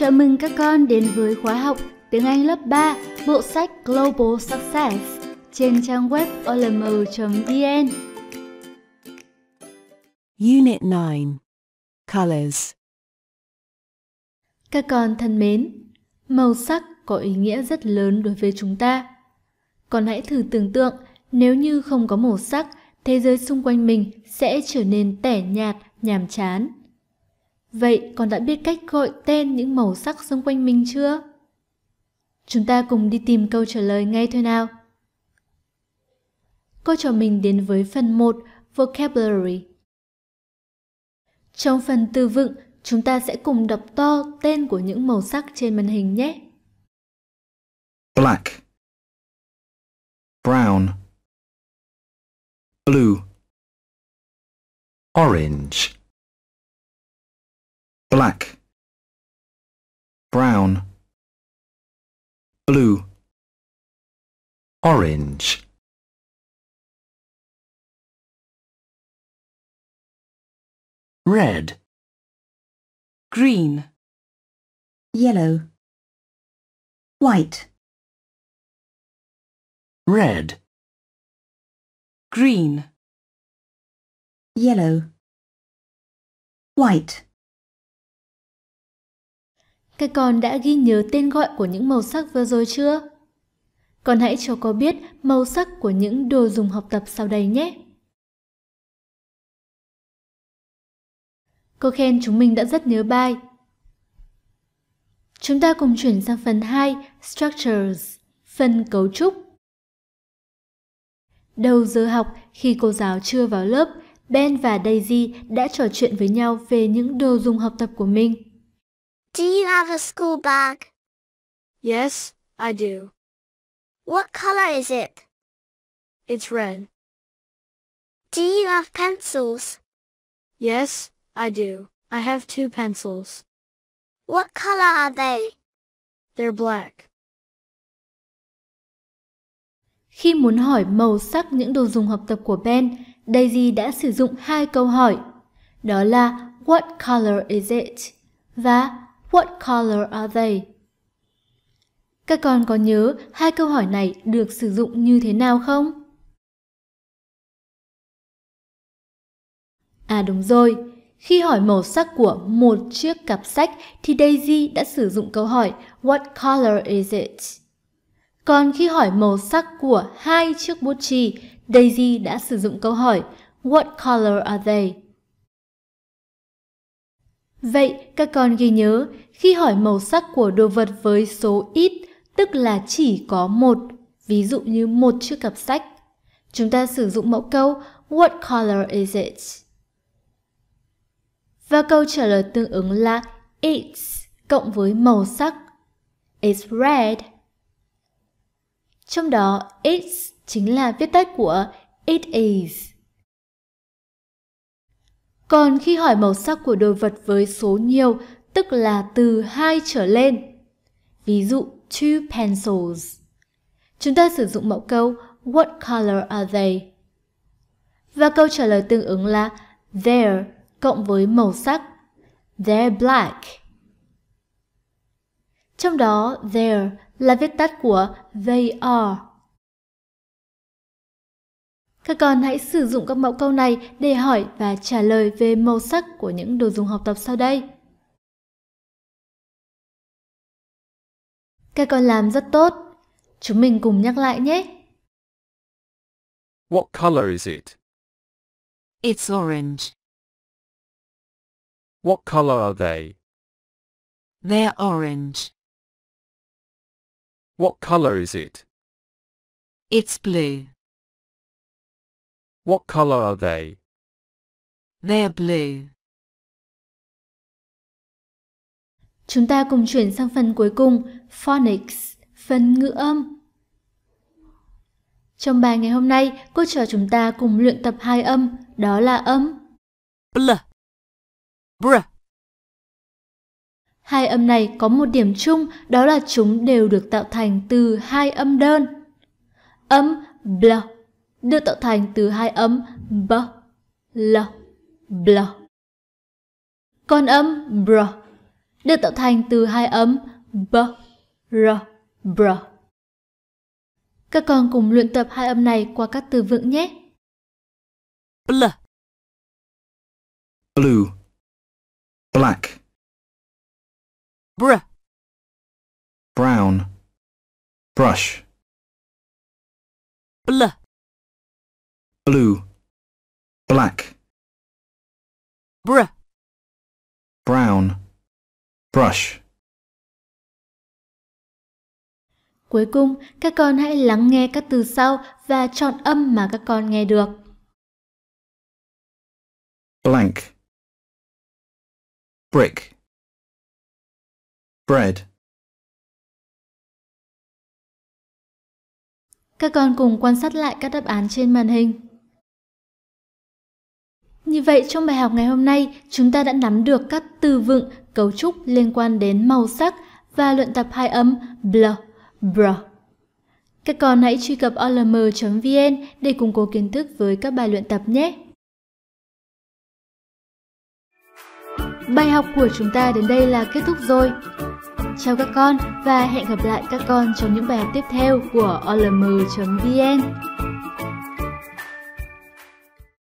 Chào mừng các con đến với khóa học tiếng Anh lớp 3, bộ sách Global Success trên trang web olm.vn. Unit 9 Colors Các con thân mến, màu sắc có ý nghĩa rất lớn đối với chúng ta. còn hãy thử tưởng tượng nếu như không có màu sắc, thế giới xung quanh mình sẽ trở nên tẻ nhạt, nhàm chán Vậy con đã biết cách gọi tên những màu sắc xung quanh mình chưa? Chúng ta cùng đi tìm câu trả lời ngay thôi nào. Cô cho mình đến với phần 1 Vocabulary. Trong phần từ vựng, chúng ta sẽ cùng đọc to tên của những màu sắc trên màn hình nhé. Black Brown Blue Orange black, brown, blue, orange, red, green, yellow, white, red, green, yellow, white. Các con đã ghi nhớ tên gọi của những màu sắc vừa rồi chưa? Con hãy cho cô biết màu sắc của những đồ dùng học tập sau đây nhé. Cô khen chúng mình đã rất nhớ bài. Chúng ta cùng chuyển sang phần 2, Structures, phần cấu trúc. Đầu giờ học, khi cô giáo chưa vào lớp, Ben và Daisy đã trò chuyện với nhau về những đồ dùng học tập của mình. Do you have a school bag? Yes, I do. What color is it? It's red. Do you have pencils? Yes, I do. I have two pencils. What color are they? They're black. Khi muốn hỏi màu sắc những đồ dùng học tập của Ben, Daisy đã sử dụng hai câu hỏi. Đó là What color is it? và What color are they? Các con có nhớ hai câu hỏi này được sử dụng như thế nào không? À đúng rồi, khi hỏi màu sắc của một chiếc cặp sách thì Daisy đã sử dụng câu hỏi What color is it? Còn khi hỏi màu sắc của hai chiếc bút chì, Daisy đã sử dụng câu hỏi What color are they? Vậy các con ghi nhớ, khi hỏi màu sắc của đồ vật với số ít, tức là chỉ có một, ví dụ như một chiếc cặp sách, chúng ta sử dụng mẫu câu What color is it? Và câu trả lời tương ứng là It's cộng với màu sắc It's red. Trong đó, it's chính là viết tắt của it is. Còn khi hỏi màu sắc của đồ vật với số nhiều, tức là từ 2 trở lên. Ví dụ, two pencils. Chúng ta sử dụng mẫu câu What color are they? Và câu trả lời tương ứng là their cộng với màu sắc They're black. Trong đó, their là viết tắt của they are các con hãy sử dụng các mẫu câu này để hỏi và trả lời về màu sắc của những đồ dùng học tập sau đây. Các con làm rất tốt. Chúng mình cùng nhắc lại nhé. What color is it? It's orange. What color are they? They're orange. What color is it? It's blue. What color are they? They're blue. Chúng ta cùng chuyển sang phần cuối cùng, phonics, phần ngữ âm. Trong bài ngày hôm nay, cô trò chúng ta cùng luyện tập hai âm, đó là âm bl, br. Hai âm này có một điểm chung, đó là chúng đều được tạo thành từ hai âm đơn. Âm bl được tạo thành từ hai âm b, l, bl. Còn âm br được tạo thành từ hai âm b, r, br. Các con cùng luyện tập hai âm này qua các từ vựng nhé. Bl. Blue. Black. Br. Brown. Brush. Bl blue, black, br, brown, brush. Cuối cùng, các con hãy lắng nghe các từ sau và chọn âm mà các con nghe được. Blank Brick Bread Các con cùng quan sát lại các đáp án trên màn hình. Như vậy trong bài học ngày hôm nay, chúng ta đã nắm được các từ vựng, cấu trúc liên quan đến màu sắc và luyện tập hai âm bl, br. Các con hãy truy cập olm.vn để củng cố kiến thức với các bài luyện tập nhé. Bài học của chúng ta đến đây là kết thúc rồi. Chào các con và hẹn gặp lại các con trong những bài học tiếp theo của olm.vn.